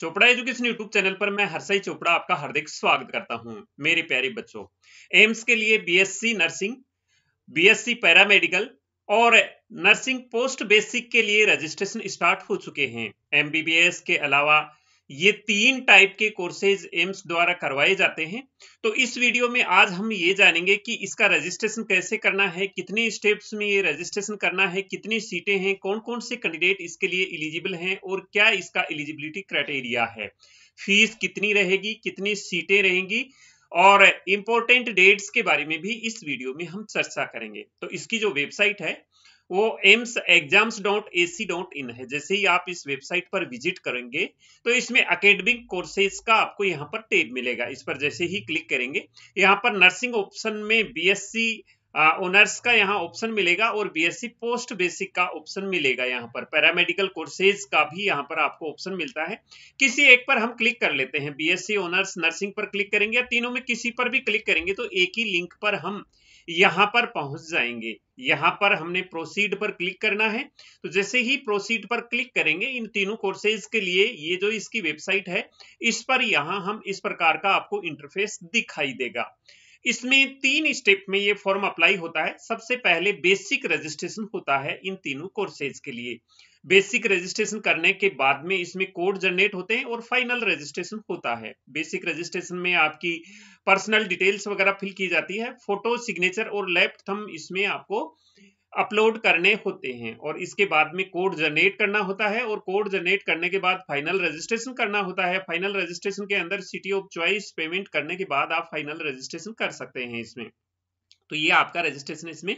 Chopra education YouTube channel पर मैं हरसई चोपड़ा आपका हार्दिक स्वागत करता हूं मेरे प्यारे बच्चों एम्स के लिए बीएससी नर्सिंग बीएससी पैरामेडिकल और नर्सिंग पोस्ट बेसिक के लिए रजिस्ट्रेशन स्टार्ट हो चुके हैं एमबीबीएस के अलावा ये तीन टाइप के कोर्सेज एम्स द्वारा करवाए जाते हैं तो इस वीडियो में आज हम ये जानेंगे कि इसका रजिस्ट्रेशन कैसे करना है कितने स्टेप्स में ये रजिस्ट्रेशन करना है कितनी सीटें हैं कौन कौन से कैंडिडेट इसके लिए एलिजिबल हैं और क्या इसका एलिजिबिलिटी क्राइटेरिया है फीस कितनी रहेगी कितनी सीटें रहेंगी और इम्पोर्टेंट डेट्स के बारे में भी इस वीडियो में हम चर्चा करेंगे तो इसकी जो वेबसाइट है वो AIIMS exams dot A C dot in है जैसे ही आप इस वेबसाइट पर विजिट करेंगे तो इसमें अकेडमिक कोर्सेज का आपको यहाँ पर टेब मिलेगा इस पर जैसे ही क्लिक करेंगे यहाँ पर नर्सिंग ऑप्शन में बीएससी ऑनर्स का यहाँ ऑप्शन मिलेगा और बीएससी पोस्ट बेसिक का ऑप्शन मिलेगा यहाँ पर पैरामेडिकल कोर्सेज का भी यहाँ पर आपको ऑप्शन मिलता है किसी एक पर हम क्लिक कर लेते हैं बीएससी ऑनर्स नर्सिंग पर क्लिक करेंगे या तीनों में किसी पर भी क्लिक करेंगे तो एक ही लिंक पर हम यहां पर पहुंच जाएंगे यहां पर हमने प्रोसीड पर क्लिक करना है तो जैसे ही प्रोसीड पर क्लिक करेंगे इन तीनों कोर्सेज के लिए ये जो इसकी वेबसाइट है इस पर यहां हम इस प्रकार का आपको इंटरफेस दिखाई देगा इसमें तीन स्टेप में ये फॉर्म अप्लाई होता है सबसे पहले बेसिक रजिस्ट्रेशन होता है इन तीनों कोर्सेज के लिए बेसिक रजिस्ट्रेशन करने के बाद में इसमें कोड जनरेट होते हैं और फाइनल रजिस्ट्रेशन होता है बेसिक रजिस्ट्रेशन में आपकी पर्सनल डिटेल्स वगैरह फिल की जाती है फोटो सिग्नेचर और लेफ्ट थम इसमें आपको अपलोड करने होते हैं और इसके बाद में कोड जनरेट करना होता है और कोड जनरेट करने के बाद फाइनल रजिस्ट्रेशन करना होता है फाइनल रजिस्ट्रेशन के अंदर सिटी ऑफ चॉइस पेमेंट करने के बाद आप फाइनल रजिस्ट्रेशन कर सकते हैं इसमें तो ये आपका रजिस्ट्रेशन इसमें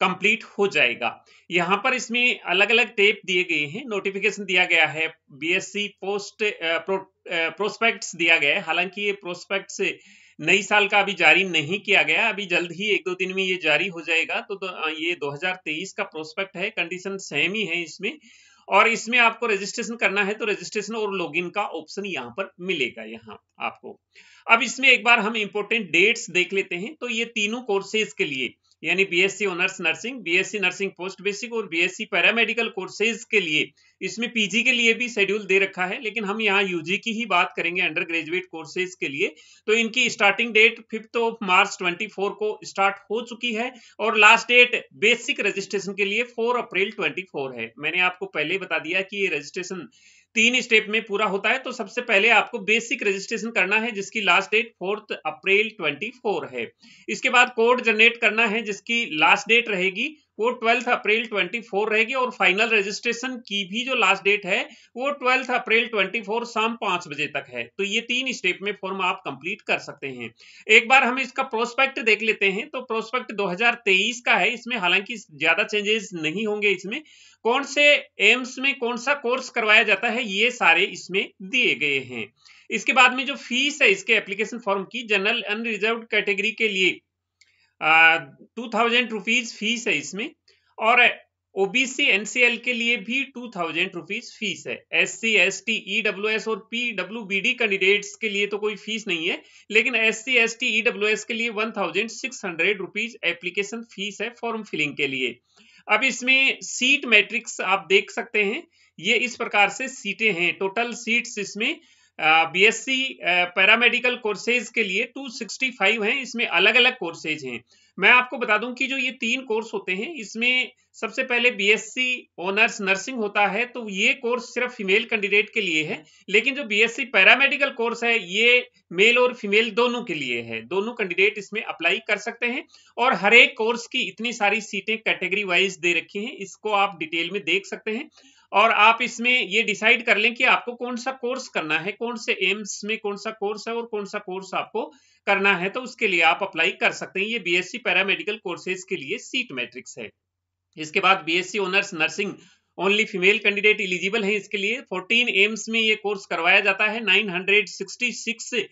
कंप्लीट हो जाएगा यहाँ पर इसमें अलग अलग टेप दिए गए हैं नोटिफिकेशन दिया गया है बीएससी पोस्ट प्रो, प्रोस्पेक्ट्स दिया गया है हालांकि ये प्रोस्पेक्ट्स नई साल का अभी जारी नहीं किया गया अभी जल्द ही एक दो दिन में ये जारी हो जाएगा तो, तो ये 2023 का प्रोस्पेक्ट है कंडीशन सेम ही है इसमें और इसमें आपको रजिस्ट्रेशन करना है तो रजिस्ट्रेशन और लॉगिन का ऑप्शन यहाँ पर मिलेगा यहाँ आपको अब इसमें एक बार हम इंपोर्टेंट डेट्स देख लेते हैं तो ये तीनों कोर्सेज के लिए यानी BSc honours nursing BSc nursing post basic और बीएससी पैरामेडिकल कोर्सेज के लिए इसमें पीजी के लिए भी शेड्यूल दे रखा है लेकिन हम यहाँ यूजी की ही बात करेंगे अंडर ग्रेजुएट कोर्सेज के लिए तो इनकी starting date fifth of March 24 को स्टार्ट हो चुकी है और लास्ट डेट बेसिक रजिस्ट्रेशन के लिए फोर अप्रैल फोर है मैंने आपको पहले बता दिया कि ये रजिस्ट्रेशन तीन स्टेप में पूरा होता है तो सबसे पहले आपको बेसिक रजिस्ट्रेशन करना है जिसकी लास्ट डेट फोर्थ अप्रैल 24 है इसके बाद कोड जनरेट करना है जिसकी लास्ट डेट रहेगी वो ट्वेल्थ अप्रैल 24 रहेगी और फाइनल रजिस्ट्रेशन की भी जो लास्ट डेट है वो ट्वेल्थ अप्रैल 24 शाम पांच बजे तक है तो ये तीन स्टेप में फॉर्म आप कंप्लीट कर सकते हैं एक बार हम इसका प्रोस्पेक्ट देख लेते हैं तो प्रोस्पेक्ट 2023 का है इसमें हालांकि ज्यादा चेंजेस नहीं होंगे इसमें कौन से एम्स में कौन सा कोर्स करवाया जाता है ये सारे इसमें दिए गए हैं इसके बाद में जो फीस है इसके एप्लीकेशन फॉर्म की जनरल अनरिजर्व कैटेगरी के लिए टू थाउजेंड रुपीज फीस है इसमें और ओबीसी एनसीएल के लिए भी टू थाउजेंड रुपीज फीस है S C S T E W S और P W B D candidates के लिए तो कोई फीस नहीं है लेकिन S C S T E W S के लिए one thousand six hundred rupees application fees है फॉर्म फिलिंग के लिए अब इसमें सीट मैट्रिक्स आप देख सकते हैं ये इस प्रकार से सीटें हैं टोटल सीट्स इसमें बीएससी पैरामेडिकल कोर्सेज के लिए 265 हैं इसमें अलग अलग कोर्सेज हैं मैं आपको बता दूं कि जो ये तीन कोर्स होते हैं इसमें सबसे पहले बीएससी ऑनर्स नर्सिंग होता है तो ये कोर्स सिर्फ फीमेल कैंडिडेट के लिए है लेकिन जो बीएससी पैरामेडिकल कोर्स है ये मेल और फीमेल दोनों के लिए है दोनों कैंडिडेट इसमें अप्लाई कर सकते हैं और हर एक कोर्स की इतनी सारी सीटें कैटेगरी वाइज दे रखी हैं इसको आप डिटेल में देख सकते हैं और आप इसमें ये डिसाइड कर लें कि आपको कौन सा कोर्स करना है कौन से एम्स में कौन सा कोर्स है और कौन सा कोर्स आपको करना है तो उसके लिए आप अप्लाई कर सकते हैं ये बीएससी पैरामेडिकल कोर्सेज के लिए सीट मैट्रिक्स है इसके बाद BSc honours nursing only female candidate eligible हैं इसके लिए 14 एम्स में ये कोर्स करवाया जाता है 966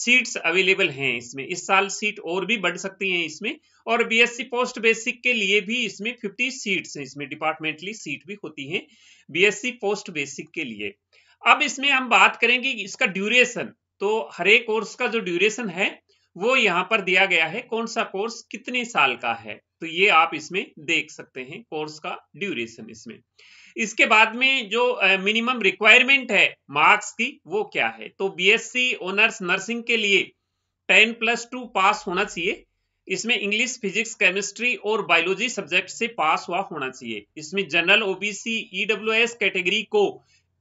सीट्स अवेलेबल हैं इसमें इस साल सीट और भी बढ़ सकती हैं इसमें और बीएससी पोस्ट बेसिक के लिए भी इसमें 50 सीट्स हैं इसमें डिपार्टमेंटली सीट भी होती हैं बीएससी पोस्ट बेसिक के लिए अब इसमें हम बात करेंगे इसका ड्यूरेशन तो हरे कोर्स का जो ड्यूरेशन है वो यहाँ पर दिया गया है कौन सा कोर्स कितने साल का है तो ये आप इसमें देख सकते हैं कोर्स का ड्यूरेशन इसमें इसके बाद में जो मिनिमम रिक्वायरमेंट है मार्क्स की वो क्या है तो बीएससी ऑनर्स नर्सिंग के लिए टेन प्लस टू पास होना चाहिए इसमें इंग्लिश फिजिक्स केमिस्ट्री और बायोलॉजी सब्जेक्ट से पास हुआ होना चाहिए इसमें जनरल ओबीसी ईडब्ल्यूएस कैटेगरी को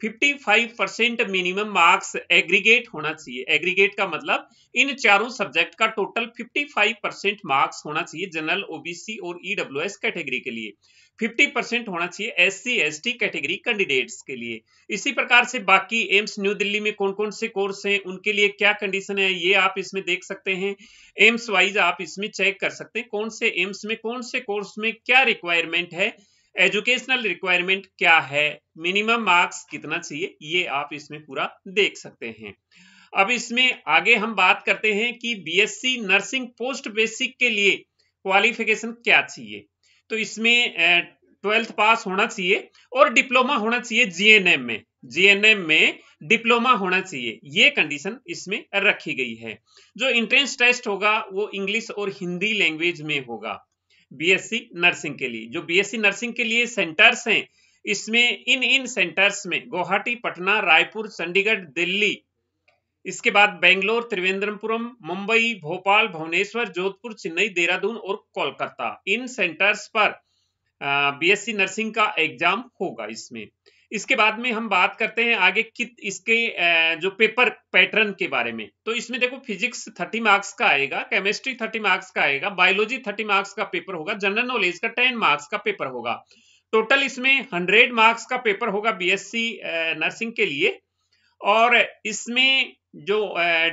55 परसेंट मिनिमम मार्क्स एग्रीगेट होना चाहिए एग्रीगेट का मतलब इन चारों सब्जेक्ट का टोटल 55 परसेंट मार्क्स होना चाहिए जनरल ओबीसी और ईडब्ल्यूएस e कैटेगरी के लिए 50 परसेंट होना चाहिए S C S T category candidates के लिए इसी प्रकार से बाकी एम्स न्यू दिल्ली में कौन कौन से कोर्स हैं उनके लिए क्या कंडीशन है ये आप इसमें देख सकते हैं एम्स वाइज आप इसमें चेक कर सकते हैं कौन से एम्स में कौन से कोर्स में क्या रिक्वायरमेंट है एजुकेशनल रिक्वायरमेंट क्या है मिनिमम मार्क्स कितना चाहिए ये आप इसमें पूरा देख सकते हैं अब इसमें आगे हम बात करते हैं कि बीएससी नर्सिंग पोस्ट बेसिक के लिए क्वालिफिकेशन क्या चाहिए तो इसमें ट्वेल्थ पास होना चाहिए और डिप्लोमा होना चाहिए जीएनएम में जीएनएम में डिप्लोमा होना चाहिए ये कंडीशन इसमें रखी गई है जो इंट्रेंस टेस्ट होगा वो इंग्लिश और हिंदी लैंग्वेज में होगा बीएससी नर्सिंग के लिए जो बीएससी नर्सिंग के लिए सेंटर्स हैं इसमें इन इन सेंटर्स में गुवाहाटी पटना रायपुर चंडीगढ़ दिल्ली इसके बाद बेंगलोर त्रिवेंद्रपुरम मुंबई भोपाल भुवनेश्वर जोधपुर चेन्नई देहरादून और कोलकाता इन सेंटर्स पर बीएससी नर्सिंग का एग्जाम होगा इसमें इसके बाद में हम बात करते हैं आगे कित इसके जो पेपर पैटर्न के बारे में तो इसमें देखो फिजिक्स थर्टी मार्क्स का आएगा केमिस्ट्री थर्टी मार्क्स का आएगा बायोलॉजी थर्टी मार्क्स का पेपर होगा जनरल नॉलेज का टेन मार्क्स का पेपर होगा टोटल इसमें हंड्रेड मार्क्स का पेपर होगा बीएससी नर्सिंग के लिए और इसमें जो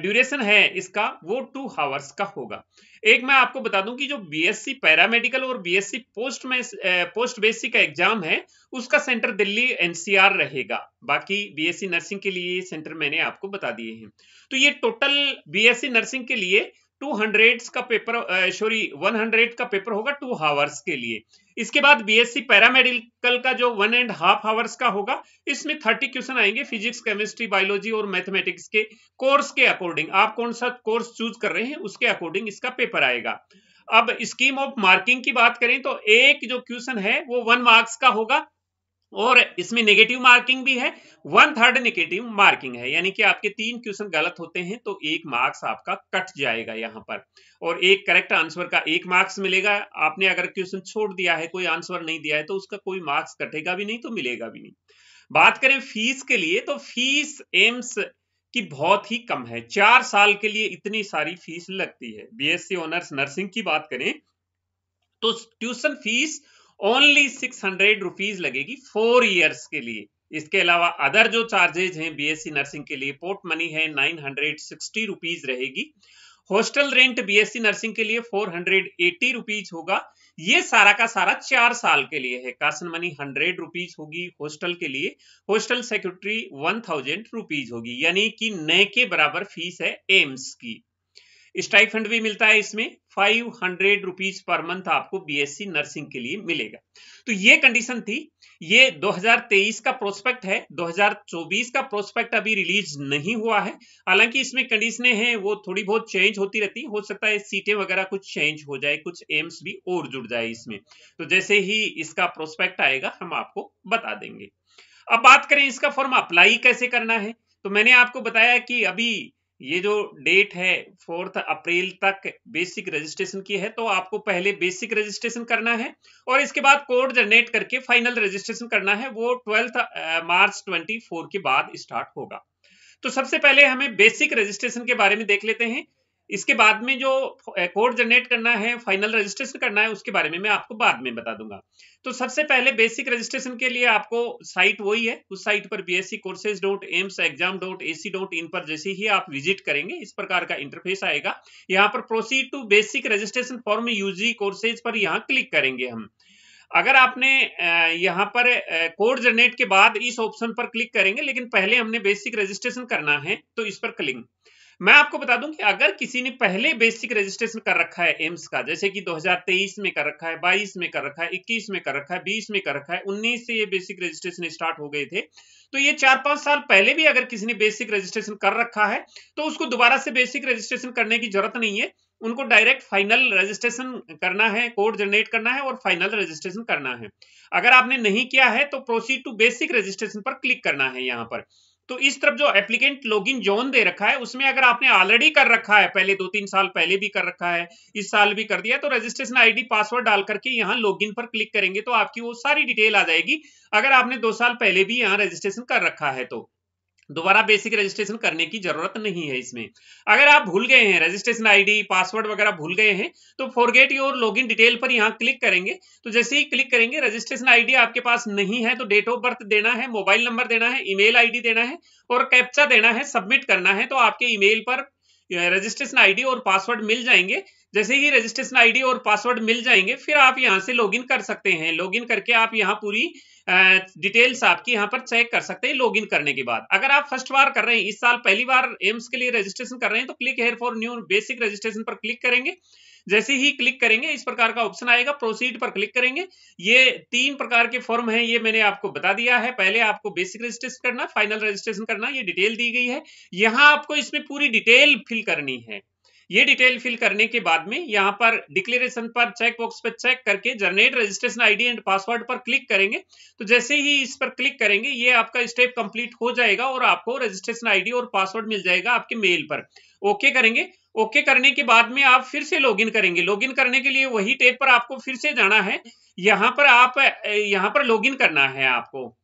ड्यूरेशन है इसका वो टू हावर्स का होगा एक मैं आपको बता दूं कि जो बीएससी पैरामेडिकल और बीएससी पोस्ट में पोस्ट बेसिक का एग्जाम है उसका सेंटर दिल्ली एनसीआर रहेगा बाकी बीएससी नर्सिंग के लिए सेंटर मैंने आपको बता दिए हैं तो ये टोटल बीएससी नर्सिंग के लिए टू हंड्रेड का पेपर सॉरी वन हंड्रेड का पेपर होगा टू हावर्स के लिए इसके बाद बीएससी पैरामेडिकल का जो वन एंड हाफ हावर्स का होगा इसमें थर्टी क्वेश्चन आएंगे फिजिक्स केमिस्ट्री बायोलॉजी और मैथमेटिक्स के कोर्स के अकॉर्डिंग आप कौन सा कोर्स चूज कर रहे हैं उसके अकॉर्डिंग इसका पेपर आएगा अब स्कीम ऑफ मार्किंग की बात करें तो एक जो क्वेश्चन है वो वन मार्क्स का होगा और इसमें नेगेटिव मार्किंग भी है वन थर्ड नेगेटिव मार्किंग है यानी कि आपके तीन क्वेश्चन गलत होते हैं तो एक मार्क्स आपका कट जाएगा यहाँ पर और एक करेक्ट आंसर का एक मार्क्स मिलेगा आपने अगर क्वेश्चन छोड़ दिया है कोई आंसर नहीं दिया है तो उसका कोई मार्क्स कटेगा भी नहीं तो मिलेगा भी नहीं बात करें फीस के लिए तो फीस एम्स की बहुत ही कम है चार साल के लिए इतनी सारी फीस लगती है बी ऑनर्स नर्सिंग की बात करें तो tuition fees only six hundred rupees लगेगी फोर ईयर्स के लिए इसके अलावा अदर जो चार्जेज हैं बीएससी नर्सिंग के लिए पोर्ट मनी है नाइन हंड्रेड सिक्सटी रुपीज रहेगी हॉस्टल रेंट बीएससी नर्सिंग के लिए फोर हंड्रेड एटी रुपीज होगा ये सारा का सारा चार साल के लिए है कासन मनी हंड्रेड रुपीज होगी हॉस्टल के लिए hostel secretary one thousand rupees होगी यानी कि नए के बराबर फीस है एम्स की स्ट्राइक फंड भी मिलता है इसमें five hundred rupees per month आपको बीएससी नर्सिंग के लिए मिलेगा तो ये कंडीशन थी ये 2023 का प्रोस्पेक्ट है 2024 का प्रोस्पेक्ट अभी रिलीज नहीं हुआ है हालांकि इसमें कंडीशनें हैं वो थोड़ी बहुत चेंज होती रहती हो सकता है सीटें वगैरह कुछ चेंज हो जाए कुछ एम्स भी और जुड़ जाए इसमें तो जैसे ही इसका प्रोस्पेक्ट आएगा हम आपको बता देंगे अब बात करें इसका फॉर्म अप्लाई कैसे करना है तो मैंने आपको बताया कि अभी ये जो डेट है फोर्थ अप्रैल तक बेसिक रजिस्ट्रेशन की है तो आपको पहले बेसिक रजिस्ट्रेशन करना है और इसके बाद कोड जनरेट करके फाइनल रजिस्ट्रेशन करना है वो ट्वेल्थ मार्च ट्वेंटी फोर के बाद स्टार्ट होगा तो सबसे पहले हमें बेसिक रजिस्ट्रेशन के बारे में देख लेते हैं इसके बाद में जो कोड जनरेट करना है फाइनल रजिस्ट्रेशन करना है उसके बारे में मैं आपको बाद में बता दूंगा तो सबसे पहले बेसिक रजिस्ट्रेशन के लिए आपको साइट वही है उस साइट पर B S C courses dot AIIMS exam dot A C dot in पर जैसे ही आप विजिट करेंगे इस प्रकार का इंटरफेस आएगा यहाँ पर proceed to basic registration form UG courses पर यहाँ क्लिक करेंगे हम अगर आपने यहाँ पर कोड जनरेट के बाद इस ऑप्शन पर क्लिक करेंगे लेकिन पहले हमने बेसिक रजिस्ट्रेशन करना है तो इस पर क्लिक मैं आपको बता दूं कि अगर किसी ने पहले बेसिक रजिस्ट्रेशन कर रखा है एम्स का जैसे कि 2023 में कर रखा है 22 में कर रखा है 21 में कर रखा है 20 में कर रखा है 19 से ये बेसिक रजिस्ट्रेशन स्टार्ट हो गए थे तो ये चार पांच साल पहले भी अगर किसी ने बेसिक रजिस्ट्रेशन कर रखा है तो उसको दोबारा से बेसिक रजिस्ट्रेशन करने की जरूरत नहीं है उनको डायरेक्ट फाइनल रजिस्ट्रेशन करना है कोड जनरेट करना है और फाइनल रजिस्ट्रेशन करना है अगर आपने नहीं किया है तो प्रोसीड टू बेसिक रजिस्ट्रेशन पर क्लिक करना है यहाँ पर तो इस तरफ जो एप्लीकेंट लॉगिन जोन दे रखा है उसमें अगर आपने ऑलरेडी कर रखा है पहले दो तीन साल पहले भी कर रखा है इस साल भी कर दिया तो रजिस्ट्रेशन आईडी पासवर्ड डाल करके यहाँ लॉगिन पर क्लिक करेंगे तो आपकी वो सारी डिटेल आ जाएगी अगर आपने दो साल पहले भी यहाँ रजिस्ट्रेशन कर रखा है तो दोबारा बेसिक रजिस्ट्रेशन करने की जरूरत नहीं है इसमें अगर आप भूल गए हैं रजिस्ट्रेशन आईडी पासवर्ड वगैरह भूल गए हैं तो फॉरगेट योर लॉगिन डिटेल पर यहाँ क्लिक करेंगे तो जैसे ही क्लिक करेंगे रजिस्ट्रेशन आईडी आपके पास नहीं है तो डेट ऑफ बर्थ देना है मोबाइल नंबर देना है ईमेल आईडी देना है और कैप्चा देना है सबमिट करना है तो आपके ईमेल पर रजिस्ट्रेशन आईडी और पासवर्ड मिल जाएंगे जैसे ही रजिस्ट्रेशन आईडी और पासवर्ड मिल जाएंगे फिर आप यहां से लॉगिन कर सकते हैं लॉगिन करके आप यहां पूरी डिटेल्स आपकी यहाँ पर चेक कर सकते हैं लॉगिन करने के बाद अगर आप फर्स्ट बार कर रहे हैं इस साल पहली बार एम्स के लिए रजिस्ट्रेशन कर रहे हैं तो click here for new basic registration पर क्लिक करेंगे जैसे ही क्लिक करेंगे इस प्रकार का ऑप्शन आएगा प्रोसीड पर क्लिक करेंगे ये तीन प्रकार के फॉर्म है ये मैंने आपको बता दिया है पहले आपको बेसिक रजिस्ट्रेशन करना फाइनल रजिस्ट्रेशन करना ये डिटेल दी गई है यहाँ आपको इसमें पूरी डिटेल फिल करनी है ये डिटेल फिल करने के बाद में यहाँ पर डिक्लेरेशन पर चेक बॉक्स पर चेक करके generate registration ID and password पर क्लिक करेंगे तो जैसे ही इस पर क्लिक करेंगे ये आपका स्टेप कंप्लीट हो जाएगा और आपको रजिस्ट्रेशन आईडी और पासवर्ड मिल जाएगा आपके मेल पर ओके करेंगे ओके करने के बाद में आप फिर से लॉग करेंगे लॉग करने के लिए वही टेप पर आपको फिर से जाना है यहाँ पर आप यहाँ पर लॉग करना है आपको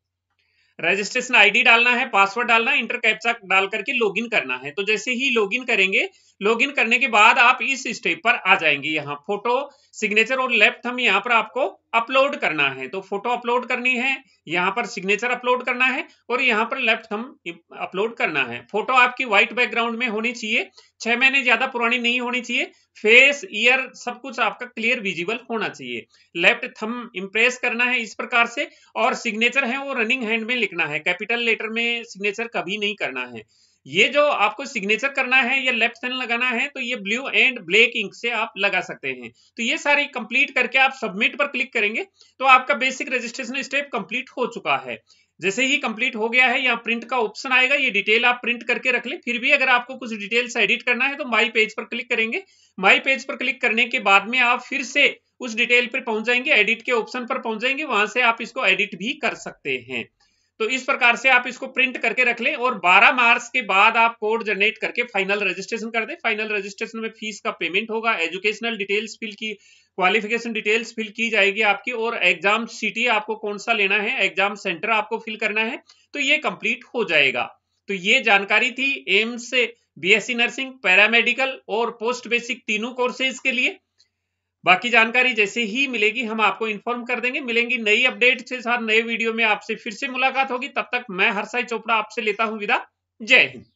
रजिस्ट्रेशन आईडी डालना है पासवर्ड डालना है इंटर कैप्चा डाल करके लॉगिन करना है तो जैसे ही लॉगिन करेंगे लॉगिन करने के बाद आप इस स्टेप पर आ जाएंगे यहाँ फोटो सिग्नेचर और लेफ्ट हम यहाँ पर आपको अपलोड करना है तो फोटो अपलोड करनी है यहाँ पर सिग्नेचर अपलोड करना है और यहाँ पर लेफ्ट हम अपलोड करना है फोटो आपकी व्हाइट बैकग्राउंड में होनी चाहिए छह महीने ज्यादा पुरानी नहीं होनी चाहिए फेस ईयर सब कुछ आपका क्लियर विजिबल होना चाहिए लेफ्ट थम इम्प्रेस करना है इस प्रकार से और सिग्नेचर है वो रनिंग हैंड में लिखना है कैपिटल लेटर में सिग्नेचर कभी नहीं करना है ये जो आपको सिग्नेचर करना है या लेफ्ट साइन लगाना है तो ये ब्लू एंड ब्लैक इंक से आप लगा सकते हैं तो ये सारी कंप्लीट करके आप सबमिट पर क्लिक करेंगे तो आपका बेसिक रजिस्ट्रेशन स्टेप कंप्लीट हो चुका है जैसे ही कंप्लीट हो गया है यहाँ प्रिंट का ऑप्शन आएगा ये डिटेल आप प्रिंट करके रख लें फिर भी अगर आपको कुछ डिटेल्स एडिट करना है तो माई पेज पर क्लिक करेंगे माई पेज पर क्लिक करने के बाद में आप फिर से उस डिटेल पर पहुंच जाएंगे एडिट के ऑप्शन पर पहुंच जाएंगे वहां से आप इसको एडिट भी कर सकते हैं तो इस प्रकार से आप इसको प्रिंट करके रख लें और 12 मार्च के बाद आप कोड जनरेट करके फाइनल रजिस्ट्रेशन कर दें फाइनल रजिस्ट्रेशन में फीस का पेमेंट होगा एजुकेशनल डिटेल्स फिल की क्वालिफिकेशन डिटेल्स फिल की जाएगी आपकी और एग्जाम सिटी आपको कौन सा लेना है एग्जाम सेंटर आपको फिल करना है तो ये कंप्लीट हो जाएगा तो ये जानकारी थी एम्स से बीएससी नर्सिंग पैरामेडिकल और पोस्ट बेसिक तीनों कोर्सेज के लिए बाकी जानकारी जैसे ही मिलेगी हम आपको इन्फॉर्म कर देंगे मिलेंगी नई अपडेट के साथ नए वीडियो में आपसे फिर से मुलाकात होगी तब तक मैं हरसाई चोपड़ा आपसे लेता हूं विदा जय हिंद